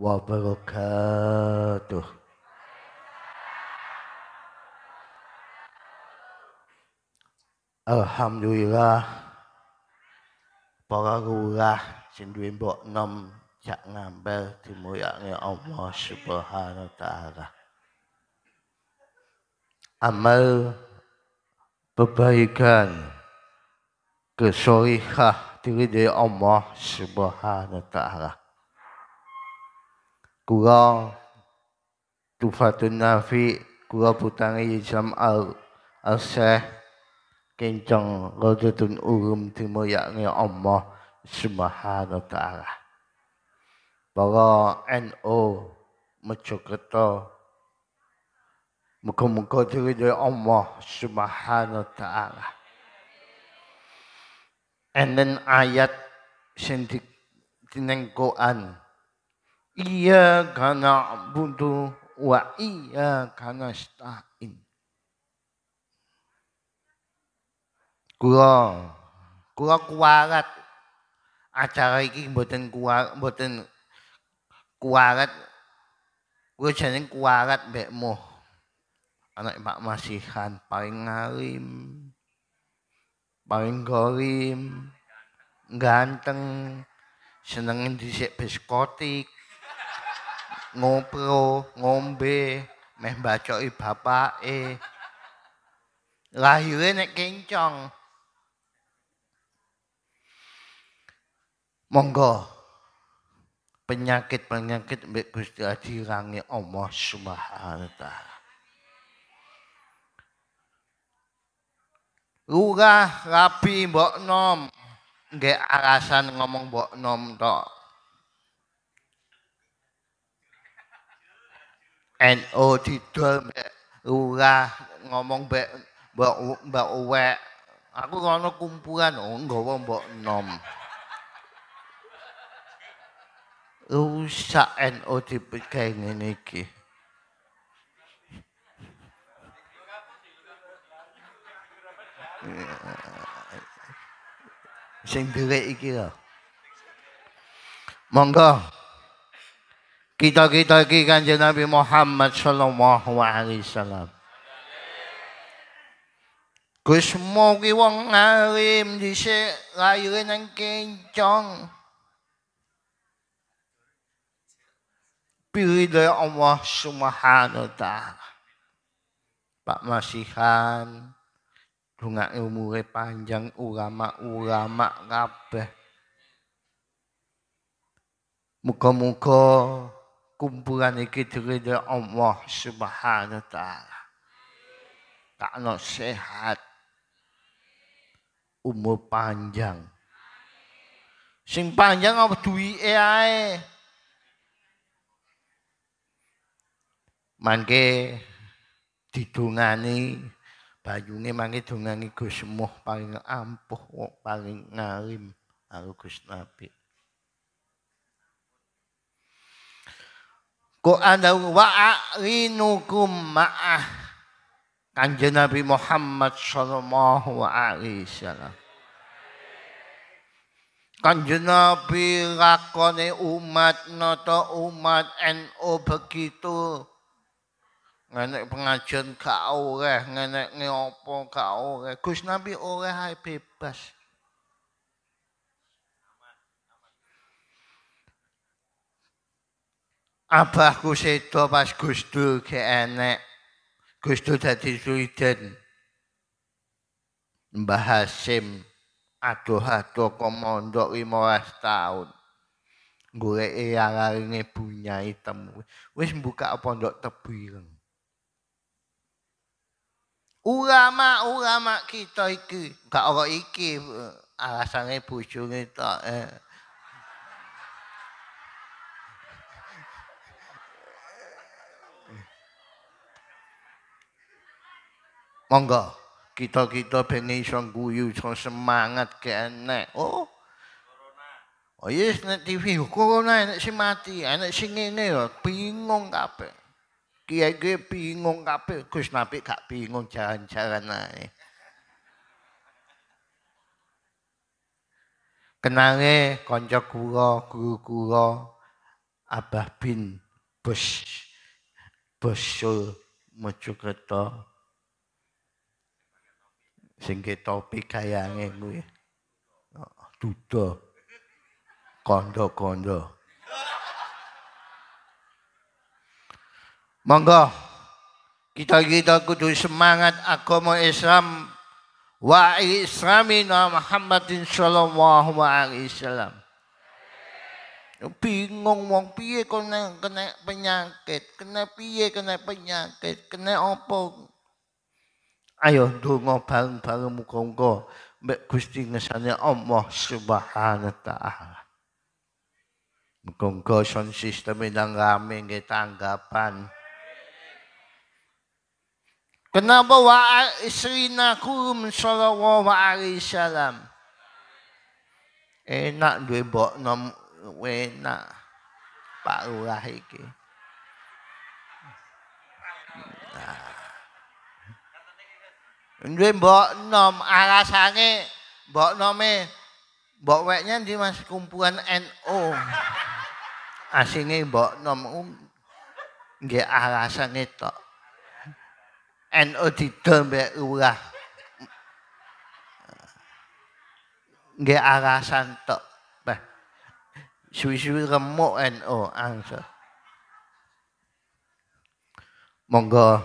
wabarakatuh. Alhamdulillah para lurah sing duwe mbok nom jak ngambel dimulyakne Allah Subhanahu wa taala. Amal kebaikan kesolihah diri dari Allah Subhanahu wa taala kula tufatun nafi kula putangi Islam al aseh kencang rodatun urum dimulyakne Allah subhanahu wa ta'ala para NO Mojokerto muka-muka diri Allah subhanahu wa ta'ala enen ayat sendik dinengkoan Iyyaka na'budu wa iyyaka nasta'in. Kula kula kuwarat acara iki mboten kuwar mboten kuwarat kula jeneng kuwarat mbek moh. Anak Pak Masihan paling ngalim. Paling golim. Ganteng. Senengin dhisik biskotik ngopro, ngombe, meh bacoki bapake. Lahire nek kencong. Monggo penyakit-penyakit mbek Gusti dirangi Allah Subhanahu wa taala. Lurah rapi mbok nom nggih alasan ngomong mbok nom tok. and o oh, thì thơ mẹ uga ừ, ngomong be be be uwe aku à, ngono kumpulan nggowo mbok nom rusak ừ, oh, NO dipakai ngene iki sing direk iki lho monggo kita-kita ki kanjeng Nabi Muhammad sallallahu alaihi wasallam. Gus mau ki wong alim dhisik laire nang kencong. Pilih Allah Subhanahu wa taala. Pak Masihan dungak umure panjang ulama-ulama kabeh. Muga-muga kumpulan iki diridho Allah Subhanahu wa taala. Takno sehat. Umur panjang. Sing panjang apa duwike ae. Mangke didongani bayunge mangke dongani Gus Muh paling ampuh paling ngalim karo Gus Nabi. Ku anda wa a'inukum ma'ah. Kanjeng Nabi Muhammad sallallahu alaihi wasallam. Kanjeng Nabi rakone umat noto umat NU begitu. Ngene pengajian gak oleh, ngene ngopo gak oleh. Gus Nabi oleh bebas. Abahku sedo pas Gustu ke enek. Gustu dadi suiden. Mbah Hasim aduh aduh komondok lima ras tahun. Gule eyalaringe punya item. Wis buka pondok tebu ireng. Ulama ulama kita iki gak ora iki eh, alasane bojone tok. Eh. Monggo kita-kita bengi iso guyu iso semangat keenek. Oh. Corona. Oh yes, TV oh, corona enek sing mati, enek sing ngene ya bingung kabeh. Kiai ge bingung kabeh, Gus Nabi gak bingung jalan-jalan ae. Kenange kanca kula, guru kula Abah bin Bos Bosul Mojokerto sing topi kayange kuwi. Ya. Duda. Kondo-kondo. Monggo kita kita kudu semangat agama Islam wa islamina Muhammadin sallallahu alaihi wasallam. Bingung wong piye kena kena penyakit, kena piye kena penyakit, kena opo ayo donga bareng-bareng muga-muga mbek Gusti ngesane Allah Subhanahu wa taala. Muga-muga son sisteme nang rame nggih tanggapan. Kenapa wa isrina kum sallallahu alaihi wasallam? Enak duwe mbok nom enak. Pak Lurah iki. Nah. Duwe mbok nom alasane mbok nome mbok weknya di Mas kumpulan NO. Asine mbok nom um, nggih to NO di mbek lurah. Nggih alasan to Bah. Suwi-suwi remuk NO angsal. Monggo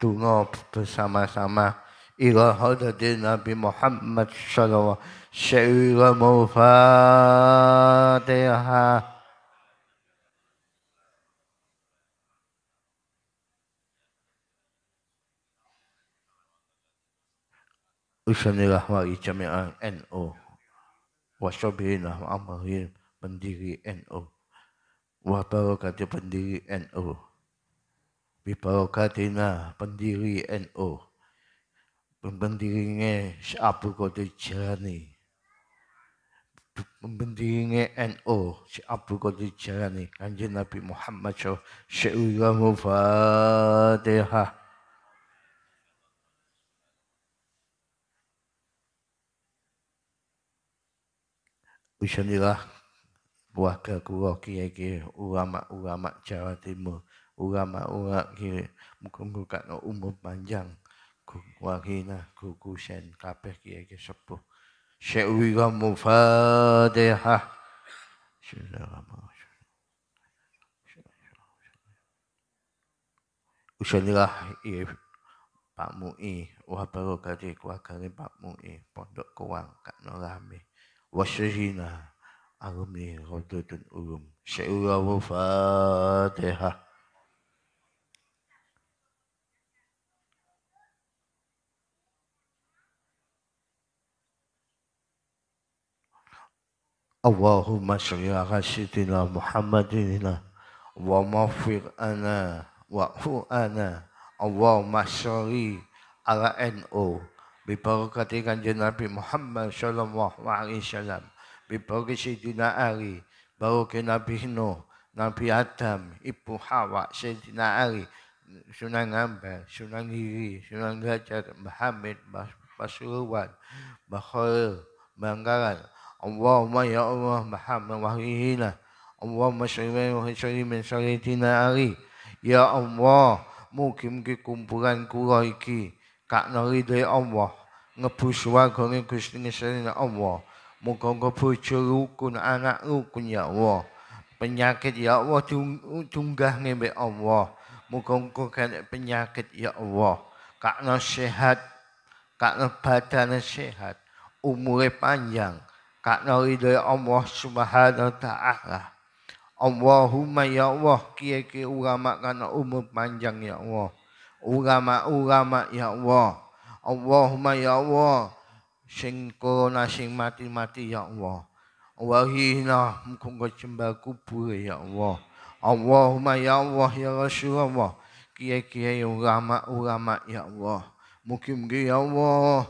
tungo bersama-sama. إلى حضرة النبي محمد صلى الله عليه وسلم الفاتحة Usanilah wali jami'an NU Wasobhinah amarin pendiri NU Wabarokati pendiri NU Bibarokatina pendiri no si Abu Qadir Jalani. Pembendirinya NO si Abu Qadir Jalani. Kanjeng Nabi Muhammad SAW. Syai'ulamu Fatihah. Bismillah warga kula kiai ulama-ulama Jawa Timur, ulama-ulama kiai muga no umur panjang wagina gugusen kabeh kiye sepuh syawi wa mufadihah Usanilah iya, Pak Mui wa barokati keluargane Pak Mui pondok kewang kak norame wasyihina alumni Rodotun Ulum syai'ul Fatihah اللهم صل على سيدنا محمد ومغفر أنا واعفو أنا اللهم صل على او ببركة كنجي نبي محمد صلى الله عليه وسلم ببركة سيدنا علي بركة نبي نوح Nabi Adam, Ibu Hawa, Sayyidina Ali, Sunan Amba, Sunan Giri, Sunan Gajah, Muhammad, Mas Pasuruan, Mbah Khairul, Allahumma ya Allah Maha mewahyihilah Allahumma syari wa syari min syari tinari Ya Allah mukim mugi kumpulan kula iki Kakna ridai ya Allah Ngebu suargane Gusti ngeserina ya Allah muka muga bojo rukun anak rukun ya Allah Penyakit ya Allah tunggah ngembek Allah muka muga kena penyakit ya Allah Kakna sehat Kakna badan sehat Umure panjang karena ridha Allah subhanahu wa ta'ala. Allahumma ya Allah kiai ulama karena umur panjang ya Allah. Ulama-ulama ya Allah. Allahumma ya Allah sing corona sing mati-mati ya Allah. Wahina mukungko jembal kubur ya Allah. Allahumma ya Allah ya Rasulullah. Kiai-kiai ulama-ulama ya Allah. mungkin mungkin ya Allah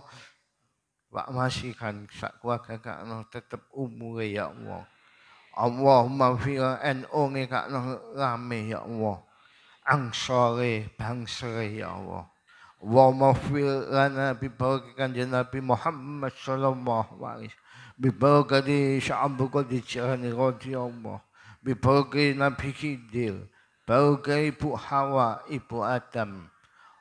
Wa masikan sak keluarga kakno tetep umure ya Allah. Allahumma fira NU nge kakno rame ya Allah. Angsore bangsore ya Allah. Allahumma fir lana bi barakatin Nabi Muhammad sallallahu alaihi wasallam. Bi barakati sya'ab qadi jani rodi Allah. Bi barakati Nabi Khidir. Barakati Ibu Hawa, Ibu Adam.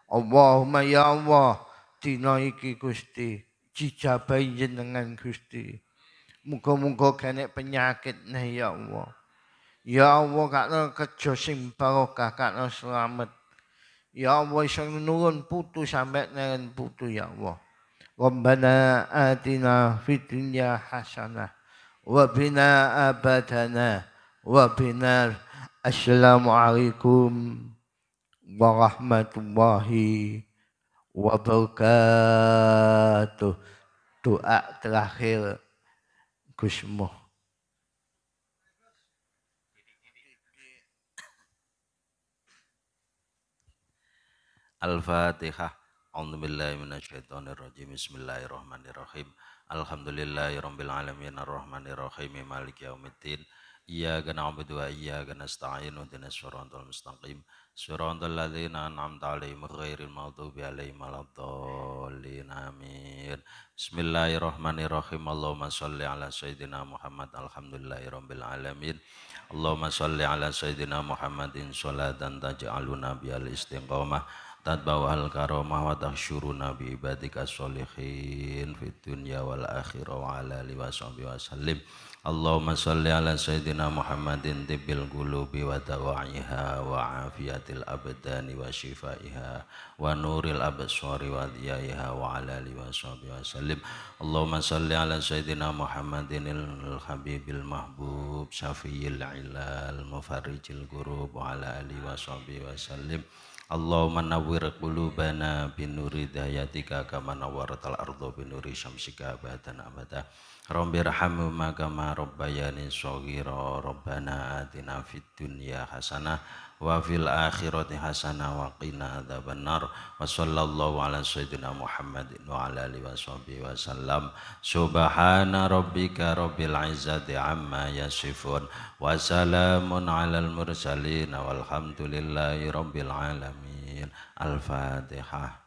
Allahumma ya Allah, dina iki Gusti dijabahi jenengan Gusti. Muga-muga kene penyakit nih ya Allah. Ya Allah kakno kerja sing barokah kakno selamat. Ya Allah iso nurun putu sampai neren putu ya Allah. Rabbana atina fid dunya hasanah wa bina abadana wa bina assalamualaikum warahmatullahi wabarakatuh. Doa terakhir Gusmuh. Al-Fatihah. A'udzu billahi minasyaitonir rajim. Bismillahirrahmanirrahim. Alhamdulillahirabbil alamin arrahmanirrahim maliki yaumiddin doa na'budu wa iyyaka nasta'in wahdinas siratal mustaqim siratal ladzina an'amta 'alaihim ghairil maghdubi 'alaihim waladdallin amin Bismillahirrahmanirrahim Allahumma shalli 'ala sayyidina Muhammad alhamdulillahi rabbil alamin Allahumma shalli 'ala sayyidina Muhammadin sholatan taj'aluna bi al-istiqamah tatbawal karamah wa tahsyuruna bi ibadika sholihin fid dunya wal akhirah 'ala alihi wa sahbihi Allahumma salli ala Sayyidina Muhammadin tibbil gulubi wa dawa'iha wa afiatil abdani wa shifaiha wa nuril absari wa diyaiha wa ala alihi wa sahbihi wa sallim Allahumma salli ala Sayyidina Muhammadin il habibil mahbub syafiil ilal mufarrijil gurub wa ala alihi wa sahbihi wa sallim Allahumma nawwir qulubana bin dayatika kama nawwaratal ardu bin nuri syamsika abadan Rabbi rahamhuma kama rabbayani shaghira rabbana atina fid dunya hasanah wa fil akhirati hasanah wa qina wa sallallahu ala sayyidina Muhammadin wa ala alihi washabihi wasallam subhana rabbika rabbil izzati amma yasifun wa salamun alal mursalin walhamdulillahi rabbil alamin al-fatihah